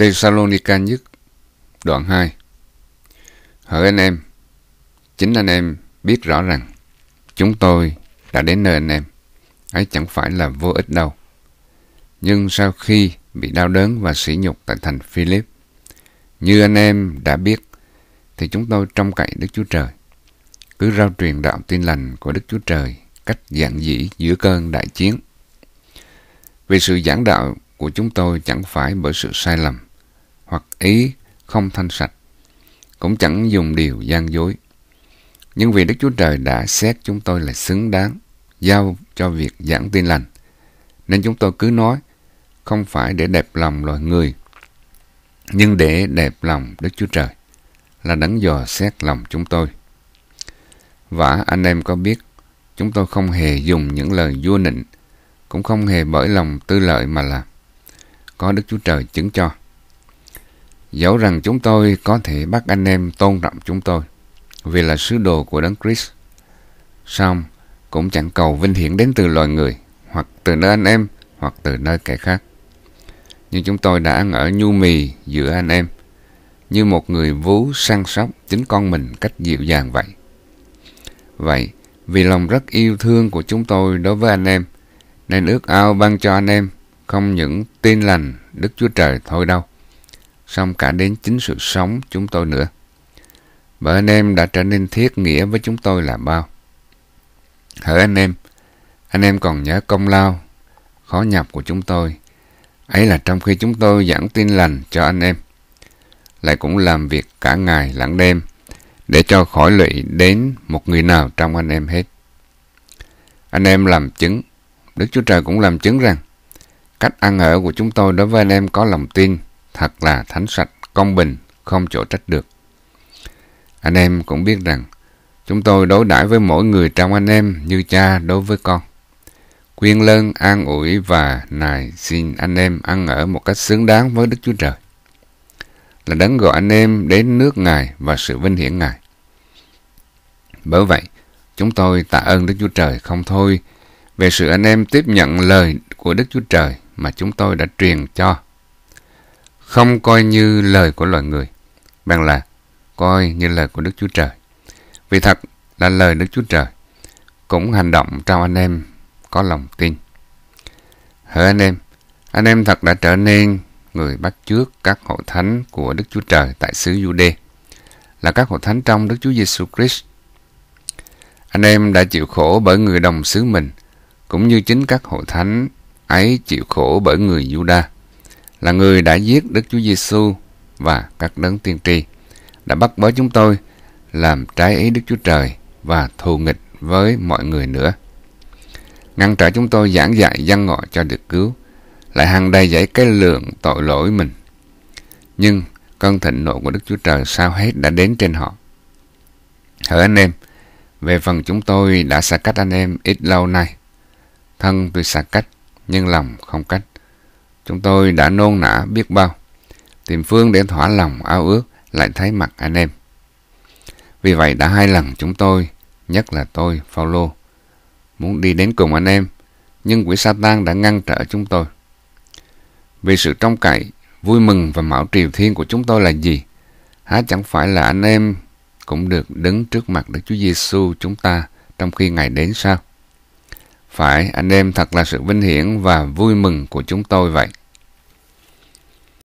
Thessalonica nhất đoạn 2 Hỡi anh em, chính anh em biết rõ rằng chúng tôi đã đến nơi anh em, ấy chẳng phải là vô ích đâu. Nhưng sau khi bị đau đớn và sỉ nhục tại thành Philip, như anh em đã biết, thì chúng tôi trông cậy Đức Chúa Trời. Cứ rao truyền đạo tin lành của Đức Chúa Trời cách giản dĩ giữa cơn đại chiến. Vì sự giảng đạo của chúng tôi chẳng phải bởi sự sai lầm, hoặc ý không thanh sạch, cũng chẳng dùng điều gian dối. Nhưng vì Đức Chúa Trời đã xét chúng tôi là xứng đáng, giao cho việc giảng tin lành, nên chúng tôi cứ nói, không phải để đẹp lòng loài người, nhưng để đẹp lòng Đức Chúa Trời, là đấng dò xét lòng chúng tôi. Và anh em có biết, chúng tôi không hề dùng những lời vua nịnh, cũng không hề bởi lòng tư lợi mà làm. Có Đức Chúa Trời chứng cho. Dẫu rằng chúng tôi có thể bắt anh em tôn trọng chúng tôi vì là sứ đồ của Đấng Christ. Song cũng chẳng cầu vinh hiển đến từ loài người hoặc từ nơi anh em hoặc từ nơi kẻ khác. Nhưng chúng tôi đã ăn ở nhu mì giữa anh em như một người vú săn sóc chính con mình cách dịu dàng vậy. Vậy, vì lòng rất yêu thương của chúng tôi đối với anh em, nên ước ao ban cho anh em không những tin lành Đức Chúa Trời thôi đâu, xong cả đến chính sự sống chúng tôi nữa. Và anh em đã trở nên thiết nghĩa với chúng tôi là bao. Hỡi anh em, anh em còn nhớ công lao, khó nhập của chúng tôi. Ấy là trong khi chúng tôi giảng tin lành cho anh em, lại cũng làm việc cả ngày lẫn đêm, để cho khỏi lụy đến một người nào trong anh em hết. Anh em làm chứng, Đức Chúa Trời cũng làm chứng rằng, cách ăn ở của chúng tôi đối với anh em có lòng tin, thật là thánh sạch, công bình, không chỗ trách được. Anh em cũng biết rằng, chúng tôi đối đãi với mỗi người trong anh em như cha đối với con. Quyên lơn, an ủi và nài xin anh em ăn ở một cách xứng đáng với Đức Chúa Trời. Là đấng gọi anh em đến nước Ngài và sự vinh hiển Ngài. Bởi vậy, chúng tôi tạ ơn Đức Chúa Trời không thôi về sự anh em tiếp nhận lời của Đức Chúa Trời mà chúng tôi đã truyền cho không coi như lời của loài người, bằng là coi như lời của Đức Chúa Trời. Vì thật là lời Đức Chúa Trời cũng hành động trong anh em có lòng tin. Hỡi anh em, anh em thật đã trở nên người bắt trước các hội thánh của Đức Chúa Trời tại xứ Jude là các hội thánh trong Đức Chúa Giêsu Christ. Anh em đã chịu khổ bởi người đồng xứ mình, cũng như chính các hội thánh ấy chịu khổ bởi người Juda là người đã giết Đức Chúa Giêsu và các đấng tiên tri, đã bắt bớ chúng tôi làm trái ý Đức Chúa Trời và thù nghịch với mọi người nữa. Ngăn trở chúng tôi giảng dạy dân ngọ cho được cứu, lại hàng đầy dẫy cái lượng tội lỗi mình. Nhưng cơn thịnh nộ của Đức Chúa Trời sao hết đã đến trên họ. Hỡi anh em, về phần chúng tôi đã xa cách anh em ít lâu nay. Thân tôi xa cách, nhưng lòng không cách. Chúng tôi đã nôn nã biết bao, tìm phương để thỏa lòng ao ước lại thấy mặt anh em. Vì vậy đã hai lần chúng tôi, nhất là tôi, Paulo, muốn đi đến cùng anh em, nhưng quỷ Satan đã ngăn trở chúng tôi. Vì sự trông cậy, vui mừng và mạo triều thiên của chúng tôi là gì? Há chẳng phải là anh em cũng được đứng trước mặt Đức Chúa Giêsu chúng ta trong khi Ngài đến sao? Phải, anh em thật là sự vinh hiển và vui mừng của chúng tôi vậy.